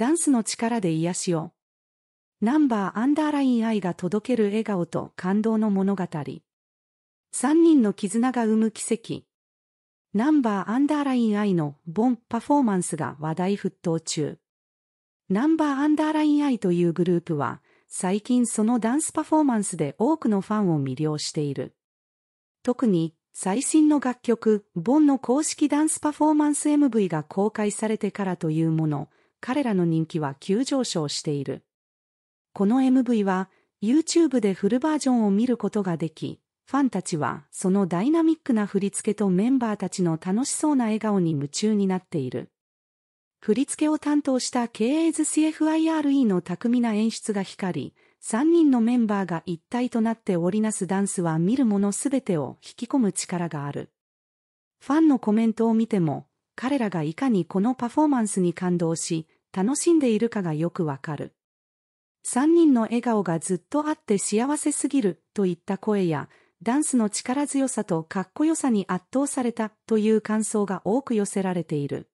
ダンスの力で癒しを。ナンバーアンダーライン愛が届ける笑顔と感動の物語。三人の絆が生む奇跡。ナンバーアンダーライン愛のボンパフォーマンスが話題沸騰中。ナンバーアンダーライン愛というグループは、最近そのダンスパフォーマンスで多くのファンを魅了している。特に、最新の楽曲、ボンの公式ダンスパフォーマンス MV が公開されてからというもの、彼らの人気は急上昇している。この MV は YouTube でフルバージョンを見ることができ、ファンたちはそのダイナミックな振り付けとメンバーたちの楽しそうな笑顔に夢中になっている。振り付けを担当した KAZCFIRE の巧みな演出が光り、3人のメンバーが一体となって織りなすダンスは見るものすべてを引き込む力がある。ファンのコメントを見ても彼らがいかにこのパフォーマンスに感動し、楽しんでいるかがよくわかる。3人の笑顔がずっとあって幸せすぎるといった声や、ダンスの力強さとかっこよさに圧倒されたという感想が多く寄せられている。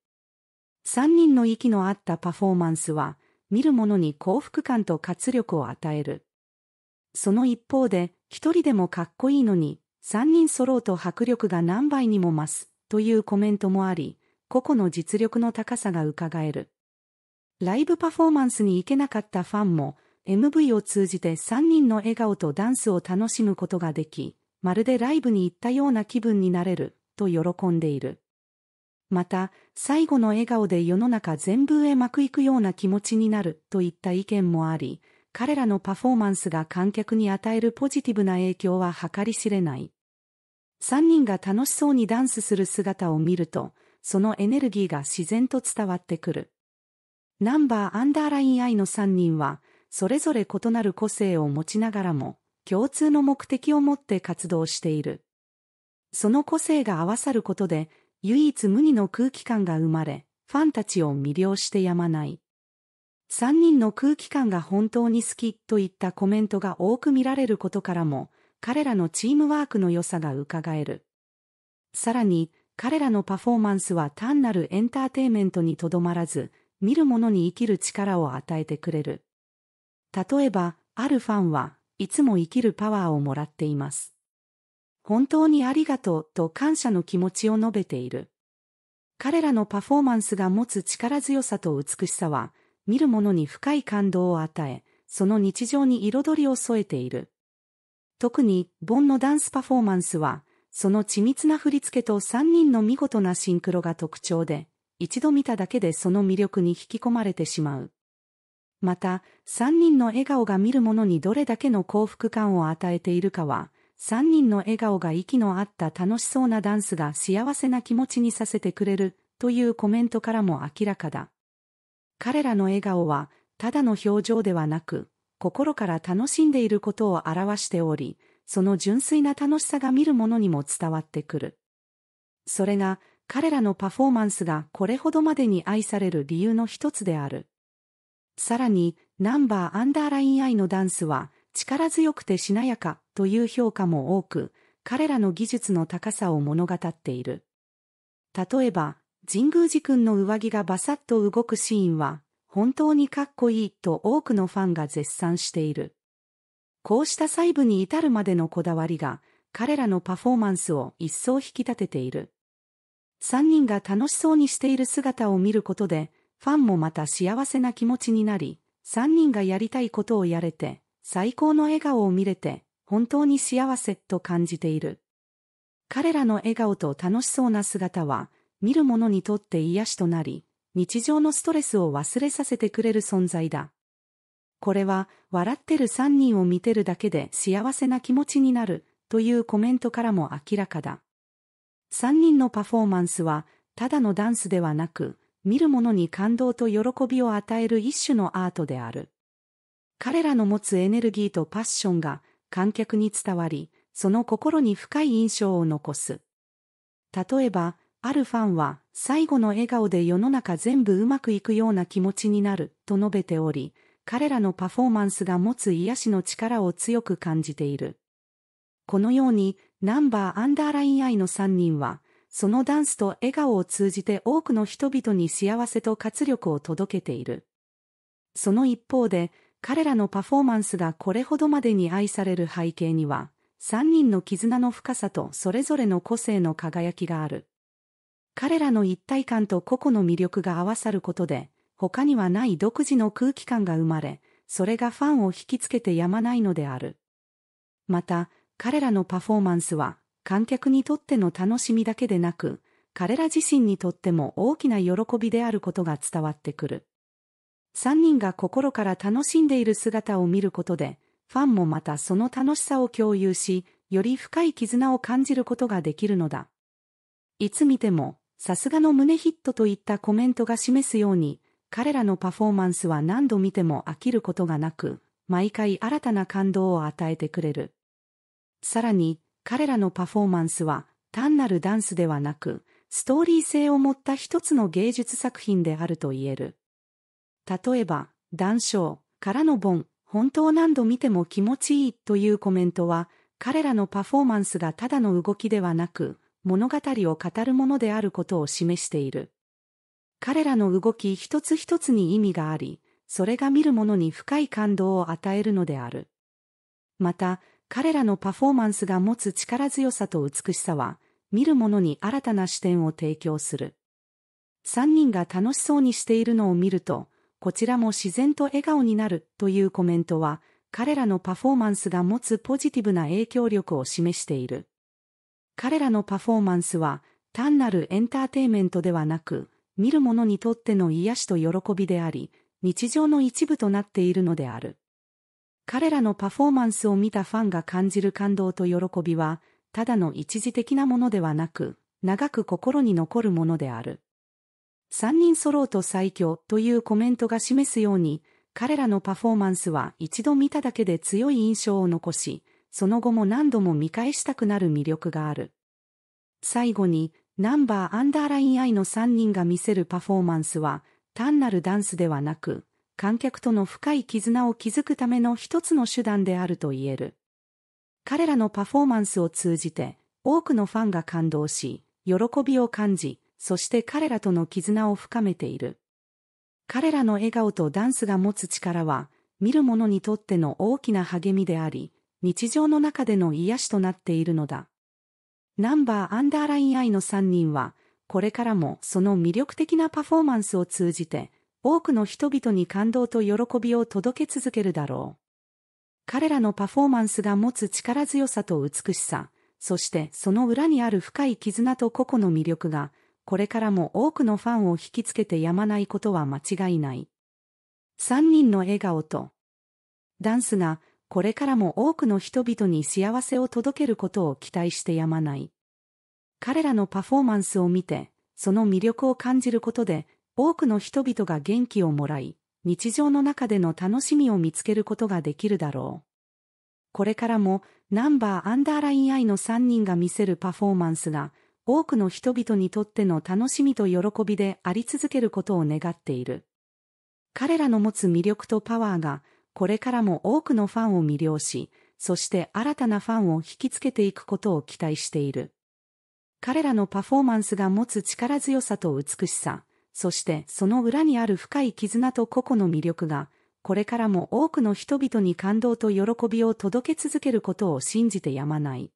3人の息の合ったパフォーマンスは、見る者に幸福感と活力を与える。その一方で、一人でもかっこいいのに、3人揃うと迫力が何倍にも増すというコメントもあり、個々の実力の高さががえる。ライブパフォーマンスに行けなかったファンも、MV を通じて3人の笑顔とダンスを楽しむことができ、まるでライブに行ったような気分になれる、と喜んでいる。また、最後の笑顔で世の中全部へまくいくような気持ちになる、といった意見もあり、彼らのパフォーマンスが観客に与えるポジティブな影響は計り知れない。3人が楽しそうにダンスする姿を見ると、そのエネルギーが自然と伝わってくる。ナンバーアンダーライン I の3人は、それぞれ異なる個性を持ちながらも、共通の目的を持って活動している。その個性が合わさることで、唯一無二の空気感が生まれ、ファンたちを魅了してやまない。3人の空気感が本当に好きといったコメントが多く見られることからも、彼らのチームワークの良さが伺える。さらに、彼らのパフォーマンスは単なるエンターテイメントにとどまらず、見る者に生きる力を与えてくれる。例えば、あるファンはいつも生きるパワーをもらっています。本当にありがとうと感謝の気持ちを述べている。彼らのパフォーマンスが持つ力強さと美しさは、見る者に深い感動を与え、その日常に彩りを添えている。特に、ボンのダンスパフォーマンスは、その緻密な振り付けと3人の見事なシンクロが特徴で、一度見ただけでその魅力に引き込まれてしまう。また、3人の笑顔が見る者にどれだけの幸福感を与えているかは、3人の笑顔が息の合った楽しそうなダンスが幸せな気持ちにさせてくれるというコメントからも明らかだ。彼らの笑顔は、ただの表情ではなく、心から楽しんでいることを表しており、その純粋な楽しさが見る者にも伝わってくる。それが彼らのパフォーマンスがこれほどまでに愛される理由の一つである。さらに、ナンバーアンダーラインアイのダンスは力強くてしなやかという評価も多く、彼らの技術の高さを物語っている。例えば、神宮寺君の上着がバサッと動くシーンは、本当にかっこいいと多くのファンが絶賛している。こうした細部に至るまでのこだわりが、彼らのパフォーマンスを一層引き立てている。3人が楽しそうにしている姿を見ることで、ファンもまた幸せな気持ちになり、3人がやりたいことをやれて、最高の笑顔を見れて、本当に幸せと感じている。彼らの笑顔と楽しそうな姿は、見る者にとって癒しとなり、日常のストレスを忘れさせてくれる存在だ。これは笑ってる3人を見てるだけで幸せな気持ちになるというコメントからも明らかだ。3人のパフォーマンスはただのダンスではなく、見る者に感動と喜びを与える一種のアートである。彼らの持つエネルギーとパッションが観客に伝わり、その心に深い印象を残す。例えば、あるファンは最後の笑顔で世の中全部うまくいくような気持ちになると述べており、彼らのパフォーマンスが持つ癒しの力を強く感じている。このように、ナンバーアンダーラインイの3人は、そのダンスと笑顔を通じて多くの人々に幸せと活力を届けている。その一方で、彼らのパフォーマンスがこれほどまでに愛される背景には、3人の絆の深さとそれぞれの個性の輝きがある。彼らの一体感と個々の魅力が合わさることで、他にはない独自の空気感が生まれ、それがファンを引きつけてやまないのである。また、彼らのパフォーマンスは、観客にとっての楽しみだけでなく、彼ら自身にとっても大きな喜びであることが伝わってくる。3人が心から楽しんでいる姿を見ることで、ファンもまたその楽しさを共有し、より深い絆を感じることができるのだ。いつ見ても、さすがの胸ヒットといったコメントが示すように、彼らのパフォーマンスは何度見ても飽きることがなく、毎回新たな感動を与えてくれる。さらに、彼らのパフォーマンスは単なるダンスではなく、ストーリー性を持った一つの芸術作品であると言える。例えば、談笑からの本「本当何度見ても気持ちいいというコメントは、彼らのパフォーマンスがただの動きではなく、物語を語るものであることを示している。彼らの動き一つ一つに意味があり、それが見る者に深い感動を与えるのである。また、彼らのパフォーマンスが持つ力強さと美しさは、見る者に新たな視点を提供する。三人が楽しそうにしているのを見ると、こちらも自然と笑顔になるというコメントは、彼らのパフォーマンスが持つポジティブな影響力を示している。彼らのパフォーマンスは、単なるエンターテイメントではなく、見る者にとっての癒しと喜びであり、日常の一部となっているのである。彼らのパフォーマンスを見たファンが感じる感動と喜びは、ただの一時的なものではなく、長く心に残るものである。三人揃うと最強というコメントが示すように、彼らのパフォーマンスは一度見ただけで強い印象を残し、その後も何度も見返したくなる魅力がある。最後に、ナンバーアンダーライン I の3人が見せるパフォーマンスは、単なるダンスではなく、観客との深い絆を築くための一つの手段であると言える。彼らのパフォーマンスを通じて、多くのファンが感動し、喜びを感じ、そして彼らとの絆を深めている。彼らの笑顔とダンスが持つ力は、見る者にとっての大きな励みであり、日常の中での癒しとなっているのだ。ナンバーアンダーライン I の3人は、これからもその魅力的なパフォーマンスを通じて、多くの人々に感動と喜びを届け続けるだろう。彼らのパフォーマンスが持つ力強さと美しさ、そしてその裏にある深い絆と個々の魅力が、これからも多くのファンを引きつけてやまないことは間違いない。3人の笑顔と、ダンスがこれからも多くの人々に幸せを届けることを期待してやまない。彼らのパフォーマンスを見て、その魅力を感じることで、多くの人々が元気をもらい、日常の中での楽しみを見つけることができるだろう。これからも、ナンバーアンダーライン I の3人が見せるパフォーマンスが、多くの人々にとっての楽しみと喜びであり続けることを願っている。彼らの持つ魅力とパワーが、これからも多くのファンを魅了し、そして新たなファンを引きつけていくことを期待している。彼らのパフォーマンスが持つ力強さと美しさ、そしてその裏にある深い絆と個々の魅力が、これからも多くの人々に感動と喜びを届け続けることを信じてやまない。